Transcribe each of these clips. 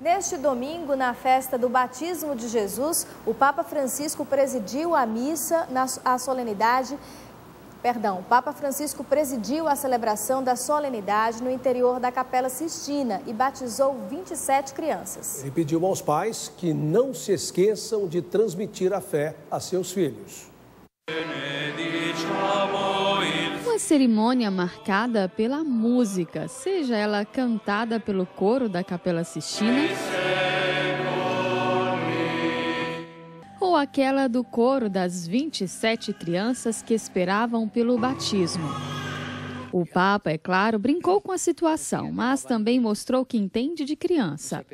Neste domingo, na festa do batismo de Jesus, o Papa Francisco presidiu a missa na a solenidade. Perdão, o Papa Francisco presidiu a celebração da solenidade no interior da Capela Sistina e batizou 27 crianças. Ele pediu aos pais que não se esqueçam de transmitir a fé a seus filhos. Uma cerimônia marcada pela música, seja ela cantada pelo coro da Capela Sistina ou aquela do coro das 27 crianças que esperavam pelo batismo. O Papa, é claro, brincou com a situação, mas também mostrou que entende de criança.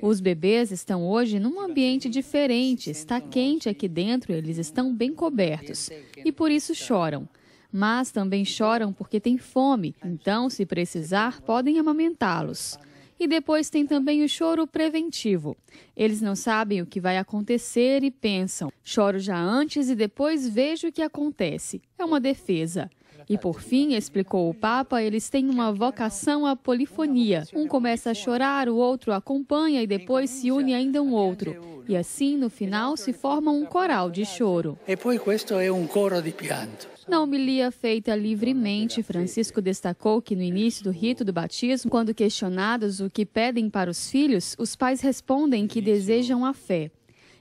Os bebês estão hoje num ambiente diferente, está quente aqui dentro, eles estão bem cobertos e por isso choram mas também choram porque têm fome, então, se precisar, podem amamentá-los. E depois tem também o choro preventivo. Eles não sabem o que vai acontecer e pensam: choro já antes e depois vejo o que acontece. É uma defesa. E por fim, explicou o Papa, eles têm uma vocação à polifonia. Um começa a chorar, o outro acompanha e depois se une ainda um outro. E assim, no final, se forma um coral de choro. E depois, questo é um coro de pianto. Na homilia feita livremente, Francisco destacou que no início do rito do batismo, quando questionados o que pedem para os filhos, os pais respondem que desejam a fé.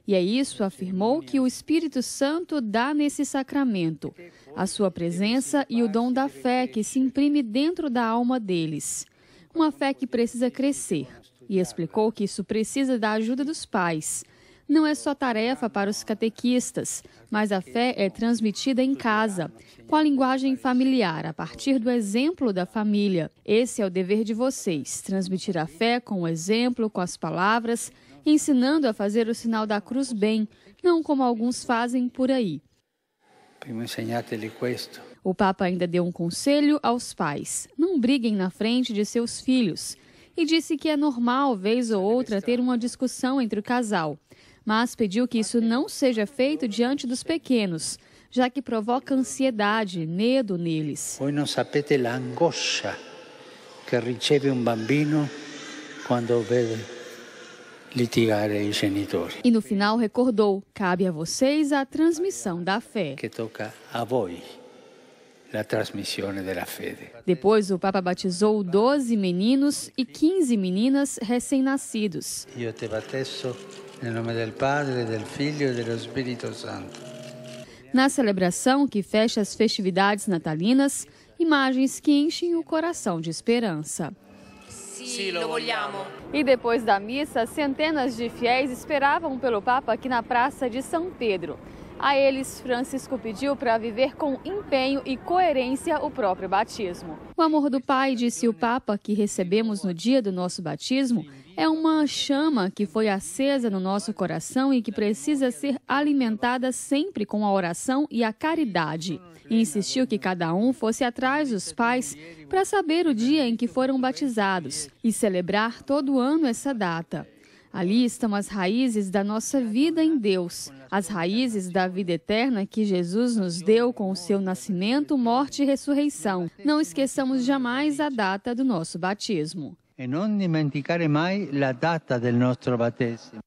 E é isso, afirmou, que o Espírito Santo dá nesse sacramento, a sua presença e o dom da fé que se imprime dentro da alma deles. Uma fé que precisa crescer. E explicou que isso precisa da ajuda dos pais não é só tarefa para os catequistas, mas a fé é transmitida em casa, com a linguagem familiar, a partir do exemplo da família. Esse é o dever de vocês: transmitir a fé com o exemplo, com as palavras, ensinando a fazer o sinal da cruz bem, não como alguns fazem por aí. O Papa ainda deu um conselho aos pais: não briguem na frente de seus filhos. E disse que é normal, vez ou outra, ter uma discussão entre o casal mas pediu que isso não seja feito diante dos pequenos, já que provoca ansiedade, medo neles. Voi não sapete la angoscia che riceve bambino quando vê litigar os genitores. E no final recordou: cabe a vocês a transmissão da fé. Que toca a voi. Depois, o Papa batizou 12 meninos e 15 meninas recém-nascidos. Eu te batizo. Em nome do Padre, do Filho e do Espírito Santo. Na celebração que fecha as festividades natalinas, imagens que enchem o coração de esperança. Sim, e depois da missa, centenas de fiéis esperavam pelo Papa aqui na Praça de São Pedro. A eles, Francisco pediu para viver com empenho e coerência o próprio batismo. O amor do Pai, disse o Papa, que recebemos no dia do nosso batismo, é uma chama que foi acesa no nosso coração e que precisa ser alimentada sempre com a oração e a caridade. E insistiu que cada um fosse atrás dos pais para saber o dia em que foram batizados e celebrar todo ano essa data. Ali estão as raízes da nossa vida em Deus, as raízes da vida eterna que Jesus nos deu com o seu nascimento, morte e ressurreição. Não esqueçamos jamais a data do nosso batismo. E não dimenticare mai la data del nostro battesimo.